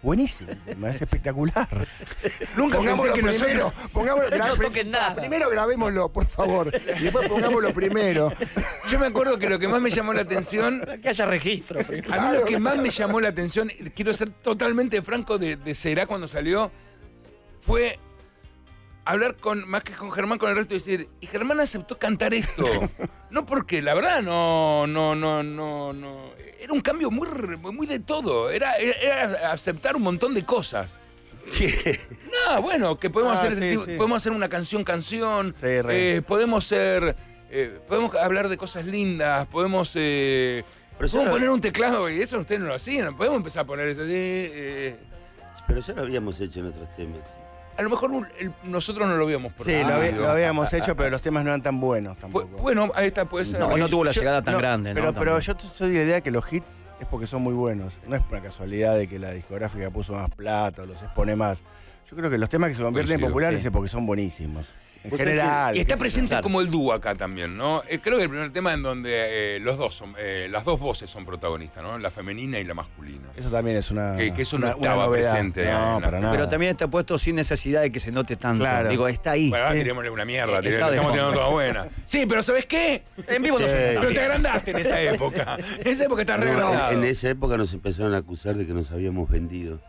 buenísimo, me parece espectacular. Nunca pongámoslo que Nosotros... Pongámoslo, no nada. Primero grabémoslo, por favor. Y después pongámoslo primero. Yo me acuerdo que lo que más me llamó la atención. Que haya registro. A mí lo que más me llamó la atención, quiero ser totalmente franco de, de Será cuando salió, fue hablar con, más que con Germán, con el resto y decir, y Germán aceptó cantar esto. no porque, la verdad, no, no, no, no, no. Era un cambio muy, muy de todo. Era, aceptar un montón de cosas. No, bueno, que podemos, ah, hacer, podemos hacer una canción canción, eh, podemos ser, eh, podemos hablar de cosas lindas, podemos eh, poner un teclado y eso ustedes no lo hacían, podemos empezar a poner eso. Pero ya lo habíamos hecho en otros temas a lo mejor nosotros no lo habíamos probado. Sí, lo, habíamos hecho, pero los temas no eran tan buenos tampoco. Bueno, ahí está, puede ser. No, no tuvo la llegada tan grande. Pero, pero yo soy de idea que los hits es porque son muy buenos. No es una casualidad de que la discográfica puso más plata los expone más. Yo creo que los temas que se convierten en populares es porque son buenísimos. En general. Y está presente como el dúo acá también, ¿no? Eh, creo que el primer tema en donde eh, los dos eh, las dos voces son protagonistas, ¿no? La femenina y la masculina. Eso también es una. Que, eso no estaba presente. No, Pero también está puesto sin necesidad de que se note tanto. Digo, está ahí. Bueno, tirémosle una mierda, estamos tirando una buena. Sí, pero ¿sabes qué? En vivo no se Pero te agrandaste en esa época. En esa época está en esa época nos empezaron a acusar de que nos habíamos vendido.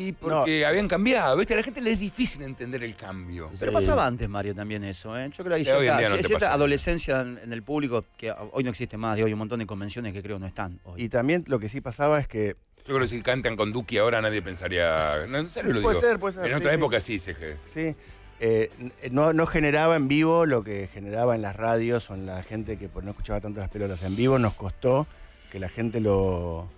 Y porque habían cambiado, ¿viste? A la gente le es difícil entender el cambio. Pero pasaba antes, Mario, también eso, ¿eh? Yo creo que hay cierta adolescencia en, el público que hoy no existe más, de hoy un montón de convenciones que creo no están Y también lo que sí pasaba es que yo creo que si cantan con Duki ahora nadie pensaría. No, lo puede ser, puede ser. En otra época sí, se Sí. Eh, no, generaba en vivo lo que generaba en las radios o en la gente que por pues, no escuchaba tanto las pelotas en vivo. Nos costó que la gente lo,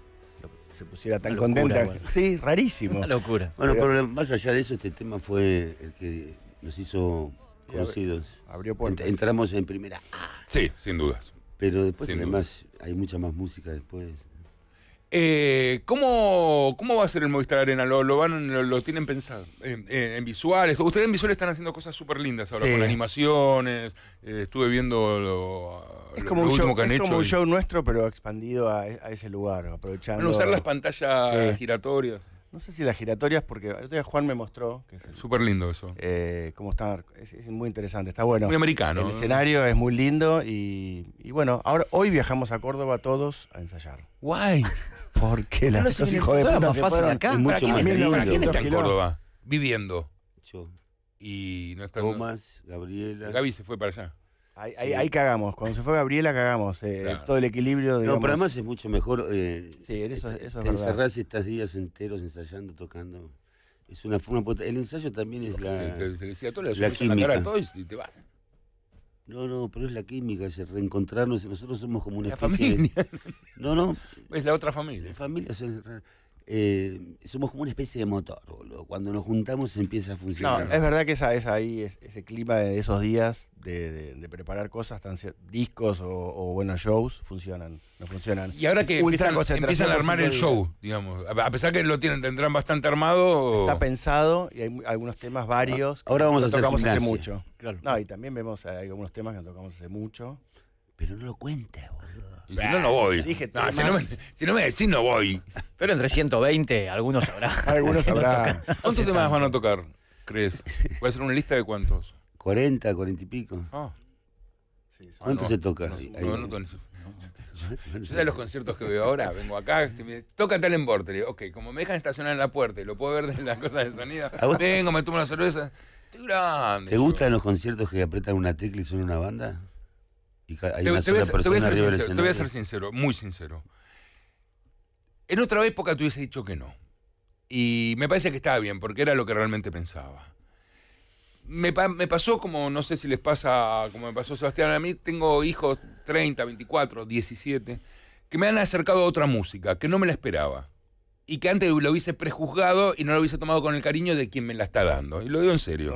se pusiera tan contenta. Sí, rarísimo. Una locura. Bueno, pero, más allá de eso, este tema fue el que nos hizo conocidos. Abrió puertas. Entramos en primera. Sí, sin dudas. Pero después además hay mucha más música después. Eh, ¿cómo, ¿Cómo va a ser el Movistar Arena? ¿Lo, van, lo, tienen pensado? En, visuales. Ustedes en visuales están haciendo cosas súper lindas ahora, con animaciones. Eh, estuve viendo lo, último show, que es como un show nuestro, pero expandido a, ese lugar, aprovechando. usar las pantallas giratorias. No sé si las giratorias, porque el otro día Juan me mostró. es súper lindo eso. Eh, está, es, muy interesante, está bueno. Muy americano. El escenario es muy lindo y, bueno, ahora hoy viajamos a Córdoba todos a ensayar. Guay. Porque la, no los hijos de puta se fueron acá. ¿Para quién, está, está en Córdoba viviendo? Y no está... Tomás, Gabriela... Gaby se fue para allá. Ahí, ahí, ahí, cagamos. Cuando se fue Gabriela, cagamos. Eh, todo el equilibrio. Digamos. No, pero además es mucho mejor. Eh, sí, eso, eso es estos días enteros ensayando, tocando. Es una forma. El ensayo también es la. Sí, te, decía todo, la química. y te vas. No, no, pero es la química, es reencontrarnos. Nosotros somos como una familia. No, no. Es la otra familia. La familia es eh, somos como una especie de motor, Cuando nos juntamos empieza a funcionar. es verdad que esa es ahí, ese clima de esos días de, preparar cosas, tan, discos o, o, shows, funcionan, no funcionan. Y ahora que empiezan, a armar el show, digamos, a pesar que lo tienen, tendrán bastante armado. Está pensado y hay algunos temas varios. Ah, ahora vamos a tocamos hace mucho. y también vemos hay algunos temas que tocamos hace mucho. Pero no lo cuentes, boludo no, no voy. si, no me, no decís, no voy. Pero entre 120, algunos habrá. algunos habrá. ¿Cuántos temas van a tocar, crees? ¿Voy a hacer una lista de cuántos? 40, 40 y pico. ¿Cuántos ¿Cuánto se toca? Ahí, Yo sé los conciertos que veo ahora, vengo acá, me toca tal en Ok, como me dejan estacionar en la puerta y lo puedo ver de las cosas de sonido, vengo, me tomo una cerveza. Estoy grande. ¿Te gustan los conciertos que apretan una tecla y son una banda? te, voy a, ser sincero, muy sincero. En otra época te hubiese dicho que no. Y me parece que estaba bien, porque era lo que realmente pensaba. Me, pasó como, no sé si les pasa, como me pasó Sebastián, a mí tengo hijos 30, 24, 17, que me han acercado a otra música, que no me la esperaba. Y que antes lo hubiese prejuzgado y no lo hubiese tomado con el cariño de quien me la está dando. Y lo digo en serio.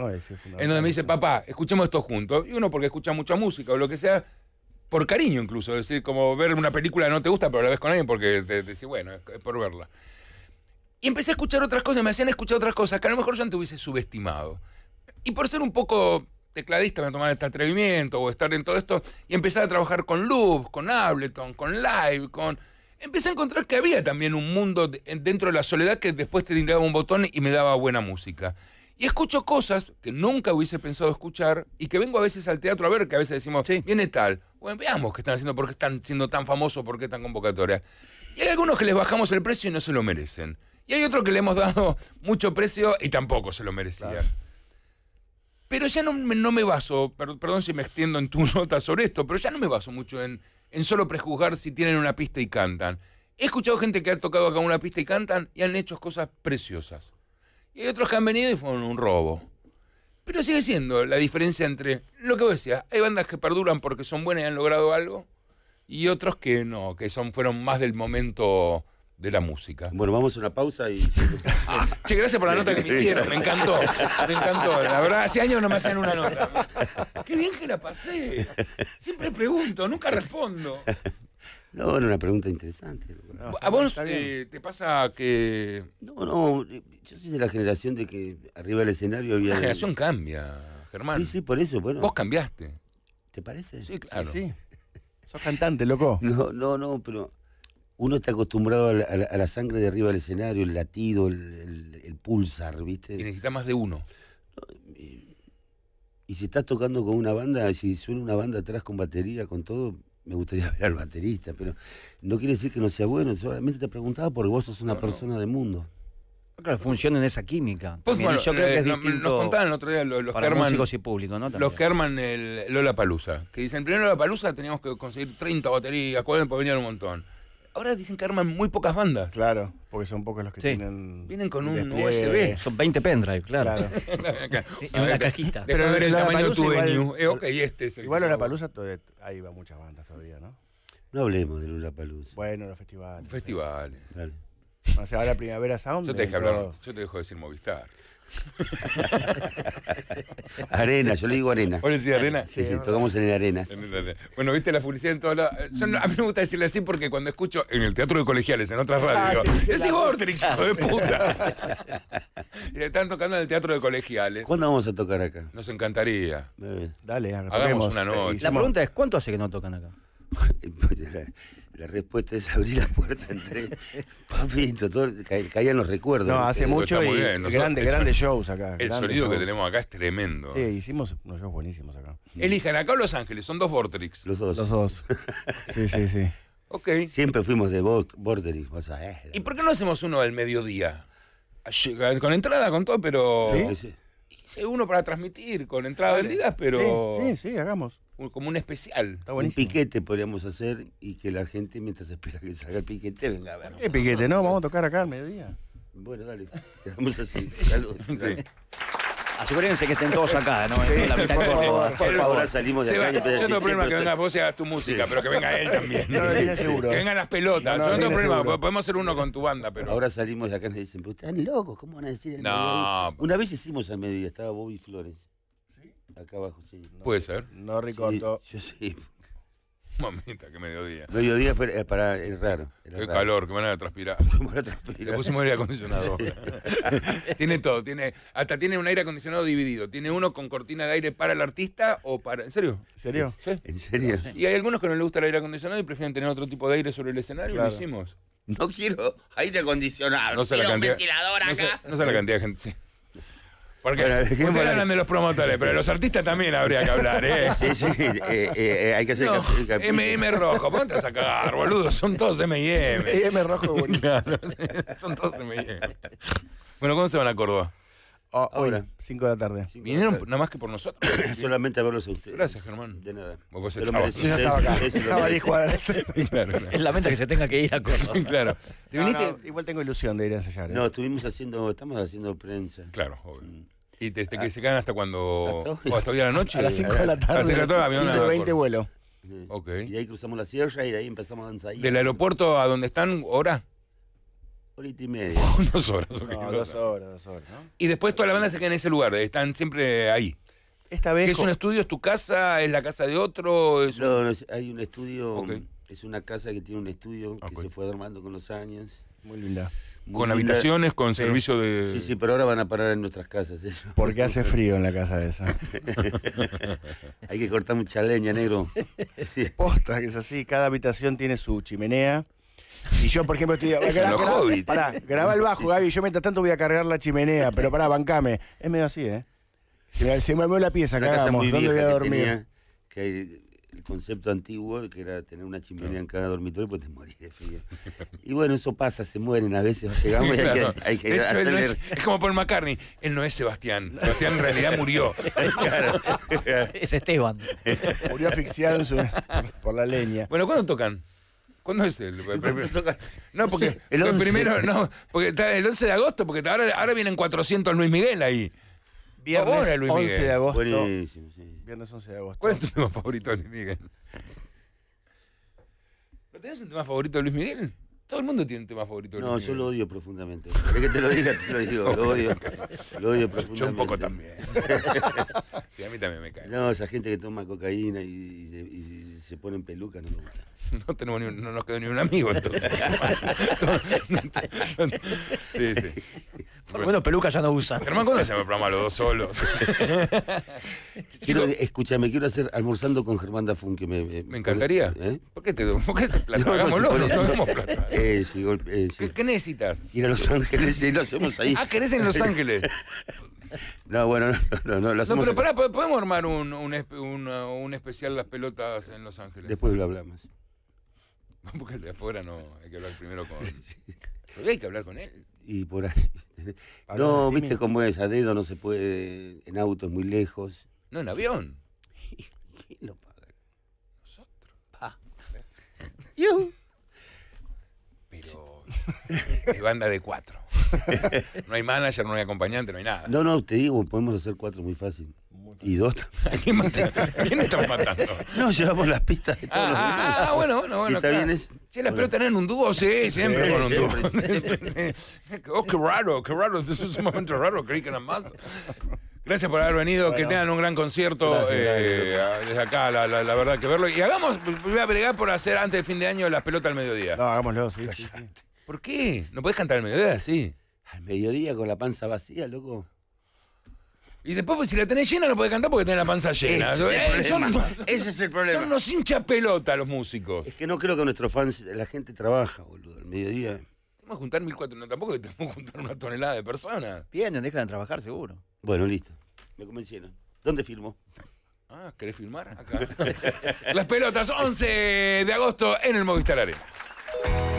en donde me dice, papá, escuchemos esto juntos. Y uno porque escucha mucha música o lo que sea, por cariño incluso, es decir, como ver una película que no te gusta, pero la ves con alguien porque te, dice, bueno, es, por verla. Y empecé a escuchar otras cosas, me hacían escuchar otras cosas que a lo mejor yo antes hubiese subestimado. Y por ser un poco tecladista me tomaba este atrevimiento o estar en todo esto y empecé a trabajar con Loop, con Ableton, con Live, con... Empecé a encontrar que había también un mundo dentro de la soledad que después te tiraba un botón y me daba buena música. Y escucho cosas que nunca hubiese pensado escuchar y que vengo a veces al teatro a ver, que a veces decimos, viene tal. Bueno, veamos qué están haciendo, por qué están siendo tan famosos, por qué tan convocatorias. Y hay algunos que les bajamos el precio y no se lo merecen. Y hay otros que le hemos dado mucho precio y tampoco se lo merecían. Pero ya no, me baso, perdón si me extiendo en tu nota sobre esto, pero ya no me baso mucho en solo prejuzgar si tienen una pista y cantan. He escuchado gente que ha tocado acá una pista y cantan y han hecho cosas preciosas. Y hay otros que han venido y fueron un robo. Pero sigue siendo la diferencia entre lo que vos decías, hay bandas que perduran porque son buenas y han logrado algo, y otros que no, que son, fueron más del momento de la música. Bueno, vamos a una pausa y. Ah, che, gracias por la nota que me hicieron, me encantó. Me encantó. La verdad, hace años no me hacían una nota. Qué bien que la pasé. Siempre pregunto, nunca respondo. No, era una pregunta interesante. ¿A vos eh, te pasa que.? No, no, yo soy de la generación de que arriba del escenario había. La generación cambia, Germán. Sí, sí, por eso, bueno. Vos cambiaste. ¿Te parece? Sí, claro. Sí. Sos cantante, loco. No, no, no, pero uno está acostumbrado a la, sangre de arriba del escenario, el latido, el, pulsar, ¿viste? Y necesita más de uno. y si estás tocando con una banda, si suena una banda atrás con batería, con todo, me gustaría ver al baterista, pero no quiere decir que no sea bueno, solamente te preguntaba porque vos sos una persona de mundo. Ah, claro, funciona en esa química. Pues yo creo eh, que es nos contaban el otro día los, que arman, y público, ¿no? Los que arman el Lola Palusa, que dicen, primero Lola Palusa teníamos que conseguir 30 baterías, 40 para venir un montón. Ahora dicen que arman muy pocas bandas. Claro, porque son pocos los que tienen. Vienen con un USB. Son 20 pendrive, claro. claro. en una cajita. Pero ver el tamaño de tu venue. Ok, eh, okay, este es el igual la Palusa, ahí va muchas bandas todavía, ¿no? No hablemos de Lula Palusa. Bueno, los festivales. Festivales. Dale. O ahora Primavera Sound. Yo te, dejé hablar, yo te dejo decir Movistar. arena, yo le digo arena. arena? Sí, tocamos en el arena. Bueno, viste la publicidad en todos lados. a mí me gusta decirle así porque cuando escucho en el teatro de colegiales, en otras radios, es ah, sí, hijo de puta. y le están tocando en el teatro de colegiales. ¿Cuándo vamos a tocar acá? Nos encantaría. Eh. dale, Hagamos una noche. La pregunta es: ¿cuánto hace que no tocan acá? la, respuesta es abrir la puerta entre papito, todo, caían los recuerdos. No, hace mucho y grandes, grandes shows acá. El sonido que tenemos acá es tremendo. Sí, ¿eh? hicimos unos shows buenísimos acá. Mm. Elijan acá o Los Ángeles, son dos Vortrix. Los dos. Los dos. sí, sí, sí. Okay. Siempre fuimos de Vortrix, ¿Y por qué no hacemos uno al mediodía? Eh, con entrada, con todo, pero. ¿Sí? Hice uno para transmitir con entrada vendidas, pero. sí, sí, hagamos como un especial. un piquete podríamos hacer y que la gente, mientras espera que salga el piquete, venga a ver. ¿Qué piquete? No, vamos a tocar acá al mediodía. Bueno, dale, a así. Saludos. Asegúrense que estén todos acá, ¿no? Sí, la por, salimos de acá. Yo no tengo problema que venga vos y hagas tu música, pero que venga él también. No, seguro. Que vengan las pelotas. No, yo tengo problema, podemos hacer uno con tu banda, pero. Ahora salimos de acá y nos dicen, pero están locos, ¿cómo van a decir el No. Una vez hicimos al mediodía, estaba Bobby Flores. Acá abajo, sí. Puede ser. No ricoto. yo sí. Mamita, qué mediodía. Mediodía fue, eh, para, es raro. qué calor, que van a transpirar. a transpirar. Le pusimos aire acondicionado. tiene todo, tiene hasta tiene un aire acondicionado dividido. Tiene uno con cortina de aire para el artista o para. ¿En serio? ¿En serio? ¿En serio? Y hay algunos que no les gusta el aire acondicionado y prefieren tener otro tipo de aire sobre el escenario lo hicimos. No quiero aire acondicionado. No sé la cantidad, un ventilador acá. No sé, no sé la cantidad de gente. Sí. Porque bueno, ustedes hablan de los promotores, pero de los artistas también habría que hablar, ¿eh? Sí, sí, eh, eh, hay que hacer MM rojo, ponte a sacar, boludo, son todos MM. MM rojo, boludo. son todos MM. Bueno, cómo se van a Córdoba? Ahora, hoy, 5 de la tarde. Vinieron nada más que por nosotros. Solamente a verlos a ustedes. Gracias, Germán. De nada. Vos Yo ya estaba acá. estaba 10 cuadras. Es lamentable que se tenga que ir a Córdoba. claro. viniste? igual tengo ilusión de ir a ensayar. ¿eh? No, estuvimos haciendo, estamos haciendo prensa. Claro, joven ¿Y desde que ah. se quedan hasta cuando? ¿Hasta hoy, a la noche? A las 5 de la tarde. A las 5 de la tarde. vuelo. Okay. Y ahí cruzamos la sierra y de ahí empezamos a danzar. ¿Del aeropuerto a donde están, hora? Horita y media. dos horas. No, dos, horas, dos horas. Y después toda la banda se queda en ese lugar, están siempre ahí. Esta vez. ¿Qué es un estudio? ¿Es tu casa? ¿Es la casa de otro? Es no, no, hay un estudio. Es una casa que tiene un estudio que se fue armando con los años. Muy linda. Con habitaciones, con servicio de. Sí, sí, pero ahora van a parar en nuestras casas. ¿eh? Porque hace frío en la casa esa. Hay que cortar mucha leña, negro. Posta, que es así. Cada habitación tiene su chimenea. Y yo, por ejemplo, estoy. Gra pará, graba el bajo, Gaby. Yo mientras tanto voy a cargar la chimenea, pero pará, bancame. Es medio así, ¿eh? Se me, la pieza, cagamos. ¿Dónde voy a dormir? Que el concepto antiguo, que era tener una chimenea en cada dormitorio, pues te morís de frío. Y bueno, eso pasa, se mueren a veces, llegamos y que, es, como Paul McCartney, él no es Sebastián, Sebastián en realidad murió. Es Esteban. Murió asfixiado por la leña. Bueno, ¿cuándo tocan? ¿Cuándo es el, porque primero, no, porque está el 11 de agosto, porque ahora, ahora vienen 400 Luis Miguel ahí. Viernes 11 de agosto. Viernes 11 de agosto. ¿Cuál es tu tema favorito de Luis Miguel? ¿No tenés un tema favorito de Luis Miguel? Todo el mundo tiene un tema favorito de Luis Miguel. No, yo lo odio profundamente. Es que te lo diga, te lo digo. Lo odio. Lo odio profundamente. Yo un poco también. sí, a mí también me cae. No, esa gente que toma cocaína y, se pone en peluca no me gusta. No, tenemos ni no nos quedó ni un amigo entonces. sí, sí. Bueno, peluca ya no usa. Germán, ¿cuándo hacemos el programa los dos solos? quiero, escúchame, quiero hacer almorzando con Germán Dafun, que me... Me, encantaría. ¿Eh? ¿Por qué te ¿Por qué se plata? Hagámoslo, no Eh, eh, ¿Qué, necesitas? Ir a Los Ángeles y lo hacemos ahí. Ah, querés en Los Ángeles. No, bueno, no, no, no, lo hacemos. No, pero pará, podemos armar un, un, un, un especial Las Pelotas en Los Ángeles. Después lo hablamos. Porque el de afuera no, hay que hablar primero con. Pero hay que hablar con él. Y por ahí. no, viste como cómo es, a dedo no se puede, en autos muy lejos. No, en avión. ¿Quién lo paga? Nosotros. Pa. Pero. De banda de cuatro. no hay manager, no hay acompañante, no hay nada. No, no, te digo, podemos hacer cuatro muy fácil. y dos ¿Quién, ¿Quién está matando? No, llevamos las pistas de todos ah, los ah, ah, bueno, bueno, bueno. Está bien es... Sí, la pelotas en un dúo, sí, siempre un dúo. oh, qué raro, qué raro. es un momento raro, creí que más. Gracias por haber venido, que tengan un gran concierto eh, desde acá, la, la, verdad que verlo. Y hagamos, voy a bregar por hacer antes de fin de año las pelotas al mediodía. No, hagámoslo, sí. sí ¿Por qué? ¿No podés cantar al mediodía? Sí. Al mediodía con la panza vacía, loco. Y después, pues, si la tenés llena, no podés cantar porque tenés la panza llena. Ese, es el eh, problema. Son unos hincha pelota los músicos. Es que no creo que nuestros fans, la gente trabaja, boludo, al mediodía. vamos que juntar mil cuatro no, tampoco tenemos que juntar una tonelada de personas. Tienen, dejan de trabajar seguro. Bueno, listo. Me convencieron. ¿Dónde firmo? Ah, ¿querés filmar? Acá. Las pelotas, 11 de agosto en el Movistar Arena.